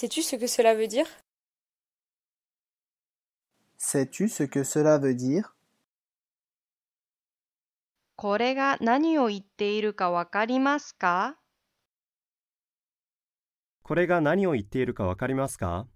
Sais-tu ce que cela veut dire Sais-tu ce que cela veut dire これが何を言っているかわかりますかこれが何を言っているかわかりますか